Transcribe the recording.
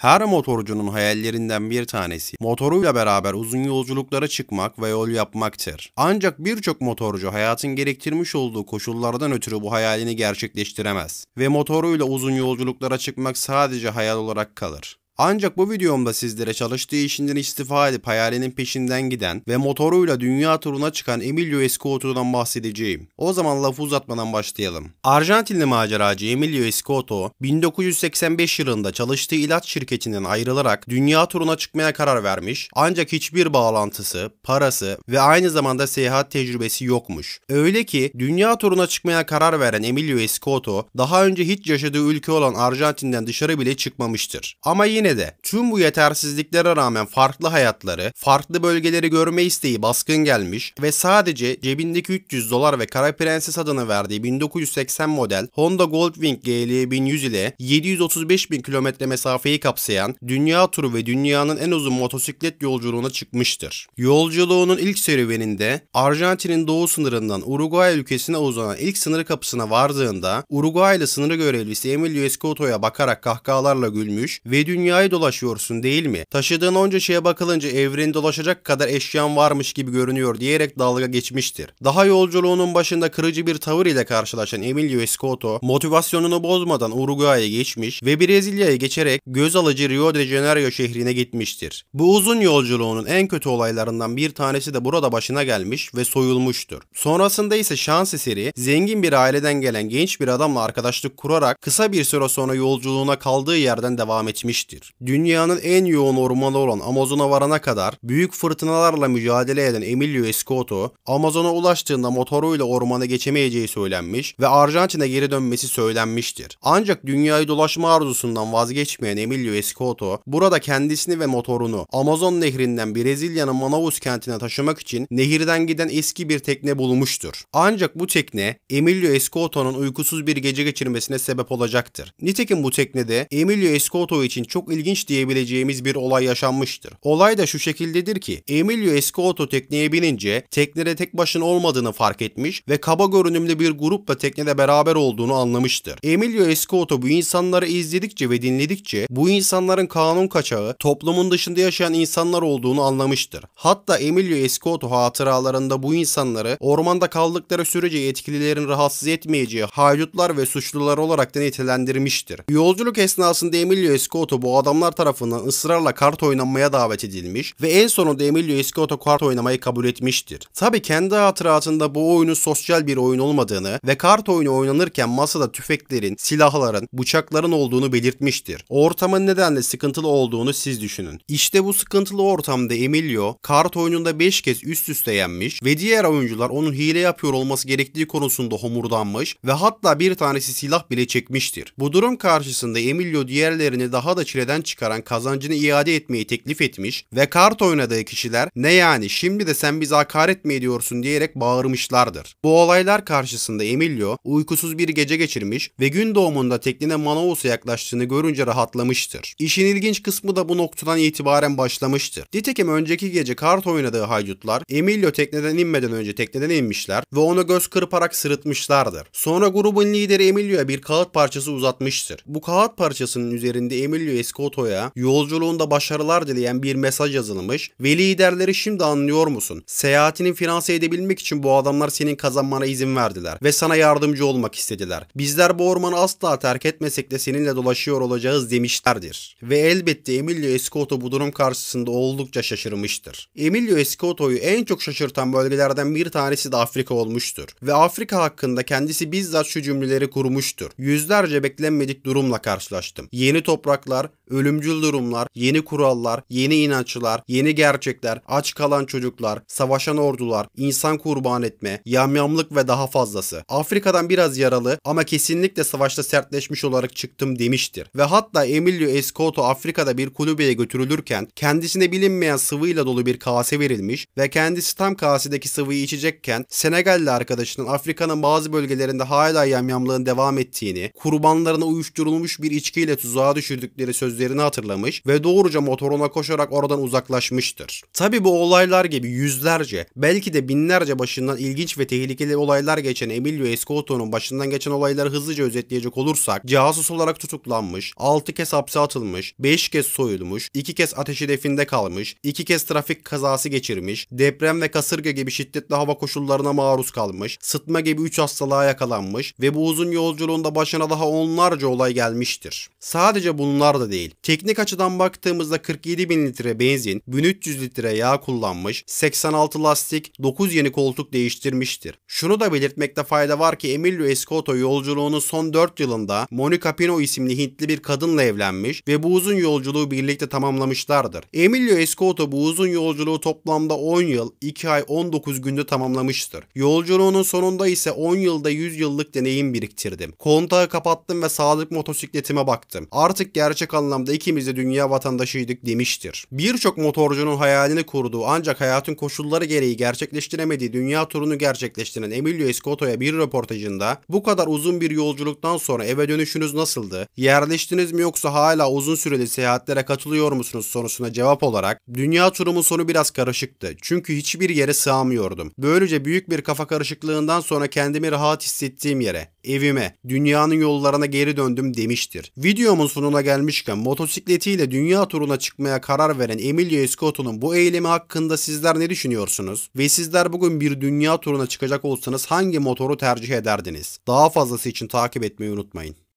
Her motorcunun hayallerinden bir tanesi motoruyla beraber uzun yolculuklara çıkmak ve yol yapmaktır. Ancak birçok motorcu hayatın gerektirmiş olduğu koşullardan ötürü bu hayalini gerçekleştiremez ve motoruyla uzun yolculuklara çıkmak sadece hayal olarak kalır. Ancak bu videomda sizlere çalıştığı işinden istifa edip hayalinin peşinden giden ve motoruyla dünya turuna çıkan Emilio Escoto'dan bahsedeceğim. O zaman lafı uzatmadan başlayalım. Arjantinli maceracı Emilio Escoto 1985 yılında çalıştığı ilaç şirketinden ayrılarak dünya turuna çıkmaya karar vermiş ancak hiçbir bağlantısı, parası ve aynı zamanda seyahat tecrübesi yokmuş. Öyle ki dünya turuna çıkmaya karar veren Emilio Escoto daha önce hiç yaşadığı ülke olan Arjantin'den dışarı bile çıkmamıştır. Ama yine Yine de tüm bu yetersizliklere rağmen farklı hayatları, farklı bölgeleri görme isteği baskın gelmiş ve sadece cebindeki 300 dolar ve Kara Prenses adını verdiği 1980 model Honda Goldwing GL 1100 ile 735 bin kilometre mesafeyi kapsayan dünya turu ve dünyanın en uzun motosiklet yolculuğuna çıkmıştır. Yolculuğunun ilk serüveninde Arjantin'in doğu sınırından Uruguay ülkesine uzanan ilk sınır kapısına vardığında Uruguaylı sınırı görevlisi Emilio Escoto'ya bakarak kahkahalarla gülmüş ve dünya dünyayı dolaşıyorsun değil mi? Taşıdığın onca şeye bakılınca evreni dolaşacak kadar eşyan varmış gibi görünüyor diyerek dalga geçmiştir. Daha yolculuğunun başında kırıcı bir tavır ile karşılaşan Emilio Escoto motivasyonunu bozmadan Uruguay'a geçmiş ve Brezilya'ya geçerek göz alıcı Rio de Janeiro şehrine gitmiştir. Bu uzun yolculuğunun en kötü olaylarından bir tanesi de burada başına gelmiş ve soyulmuştur. Sonrasında ise şans eseri zengin bir aileden gelen genç bir adamla arkadaşlık kurarak kısa bir süre sonra yolculuğuna kaldığı yerden devam etmiştir. Hayır. Dünyanın en yoğun ormanı olan Amazon'a varana kadar büyük fırtınalarla mücadele eden Emilio Escoto, Amazon'a ulaştığında motoruyla ormana geçemeyeceği söylenmiş ve Arjantin'e geri dönmesi söylenmiştir. Ancak dünyayı dolaşma arzusundan vazgeçmeyen Emilio Escoto, burada kendisini ve motorunu Amazon nehrinden Brezilya'nın Manaus kentine taşımak için nehirden giden eski bir tekne bulmuştur. Ancak bu tekne Emilio Escoto'nun uykusuz bir gece geçirmesine sebep olacaktır. Nitekim bu teknede Emilio Escoto için çok ilginç diyebileceğimiz bir olay yaşanmıştır. Olay da şu şekildedir ki Emilio Escoto tekneye binince teknede tek başına olmadığını fark etmiş ve kaba görünümlü bir grupla teknede beraber olduğunu anlamıştır. Emilio Escoto bu insanları izledikçe ve dinledikçe bu insanların kanun kaçağı toplumun dışında yaşayan insanlar olduğunu anlamıştır. Hatta Emilio Escoto hatıralarında bu insanları ormanda kaldıkları sürece yetkililerin rahatsız etmeyeceği haydutlar ve suçlular olarak da nitelendirmiştir. Yolculuk esnasında Emilio Escoto bu adamlar tarafından ısrarla kart oynanmaya davet edilmiş ve en sonunda Emilio Escoto kart oynamayı kabul etmiştir. Tabi kendi hatıratında bu oyunun sosyal bir oyun olmadığını ve kart oyunu oynanırken masada tüfeklerin, silahların, bıçakların olduğunu belirtmiştir. Ortamın nedenle sıkıntılı olduğunu siz düşünün. İşte bu sıkıntılı ortamda Emilio kart oyununda 5 kez üst üste yenmiş ve diğer oyuncular onun hile yapıyor olması gerektiği konusunda homurdanmış ve hatta bir tanesi silah bile çekmiştir. Bu durum karşısında Emilio diğerlerini daha da çileden işletmeden çıkaran kazancını iade etmeyi teklif etmiş ve kart oynadığı kişiler ne yani şimdi de sen bize hakaret mi ediyorsun diyerek bağırmışlardır. Bu olaylar karşısında Emilio uykusuz bir gece geçirmiş ve gün doğumunda tekline Manaus'a yaklaştığını görünce rahatlamıştır. İşin ilginç kısmı da bu noktadan itibaren başlamıştır. Nitekim önceki gece kart oynadığı haydutlar Emilio tekneden inmeden önce tekneden inmişler ve onu göz kırparak sırıtmışlardır. Sonra grubun lideri Emilio'ya bir kağıt parçası uzatmıştır. Bu kağıt parçasının üzerinde Emilio eski Makoto'ya yolculuğunda başarılar dileyen bir mesaj yazılmış ve liderleri şimdi anlıyor musun? Seyahatini finanse edebilmek için bu adamlar senin kazanmana izin verdiler ve sana yardımcı olmak istediler. Bizler bu ormanı asla terk etmesek de seninle dolaşıyor olacağız demişlerdir. Ve elbette Emilio Escoto bu durum karşısında oldukça şaşırmıştır. Emilio Escoto'yu en çok şaşırtan bölgelerden bir tanesi de Afrika olmuştur. Ve Afrika hakkında kendisi bizzat şu cümleleri kurmuştur. Yüzlerce beklenmedik durumla karşılaştım. Yeni topraklar, ölümcül durumlar, yeni kurallar, yeni inançlar, yeni gerçekler, aç kalan çocuklar, savaşan ordular, insan kurban etme, yamyamlık ve daha fazlası. Afrika'dan biraz yaralı ama kesinlikle savaşta sertleşmiş olarak çıktım demiştir. Ve hatta Emilio Escoto Afrika'da bir kulübeye götürülürken kendisine bilinmeyen sıvıyla dolu bir kase verilmiş ve kendisi tam kasedeki sıvıyı içecekken Senegalli arkadaşının Afrika'nın bazı bölgelerinde hala yamyamlığın devam ettiğini, kurbanlarına uyuşturulmuş bir içkiyle tuzağa düşürdükleri sözleri gözlerini hatırlamış ve doğruca motoruna koşarak oradan uzaklaşmıştır. Tabi bu olaylar gibi yüzlerce belki de binlerce başından ilginç ve tehlikeli olaylar geçen Emilio Escoto'nun başından geçen olayları hızlıca özetleyecek olursak casus olarak tutuklanmış, 6 kez hapse atılmış, 5 kez soyulmuş, 2 kez ateş hedefinde kalmış, 2 kez trafik kazası geçirmiş, deprem ve kasırga gibi şiddetli hava koşullarına maruz kalmış, sıtma gibi 3 hastalığa yakalanmış ve bu uzun yolculuğunda başına daha onlarca olay gelmiştir. Sadece bunlar da değil değil. Teknik açıdan baktığımızda 47 bin litre benzin, 1300 litre yağ kullanmış, 86 lastik, 9 yeni koltuk değiştirmiştir. Şunu da belirtmekte fayda var ki Emilio Escoto yolculuğunun son 4 yılında Monica Pino isimli Hintli bir kadınla evlenmiş ve bu uzun yolculuğu birlikte tamamlamışlardır. Emilio Escoto bu uzun yolculuğu toplamda 10 yıl, 2 ay 19 günde tamamlamıştır. Yolculuğunun sonunda ise 10 yılda 100 yıllık deneyim biriktirdim. Kontağı kapattım ve sadık motosikletime baktım. Artık gerçek anlamda anlamda ikimiz de dünya vatandaşıydık demiştir. Birçok motorcunun hayalini kurduğu ancak hayatın koşulları gereği gerçekleştiremediği dünya turunu gerçekleştiren Emilio Escoto'ya bir röportajında bu kadar uzun bir yolculuktan sonra eve dönüşünüz nasıldı? Yerleştiniz mi yoksa hala uzun süreli seyahatlere katılıyor musunuz sorusuna cevap olarak dünya turumun sonu biraz karışıktı. Çünkü hiçbir yere sığamıyordum. Böylece büyük bir kafa karışıklığından sonra kendimi rahat hissettiğim yere evime, dünyanın yollarına geri döndüm demiştir. Videomun sonuna gelmişken motosikletiyle dünya turuna çıkmaya karar veren Emilio Escoto'nun bu eylemi hakkında sizler ne düşünüyorsunuz? Ve sizler bugün bir dünya turuna çıkacak olsanız hangi motoru tercih ederdiniz? Daha fazlası için takip etmeyi unutmayın.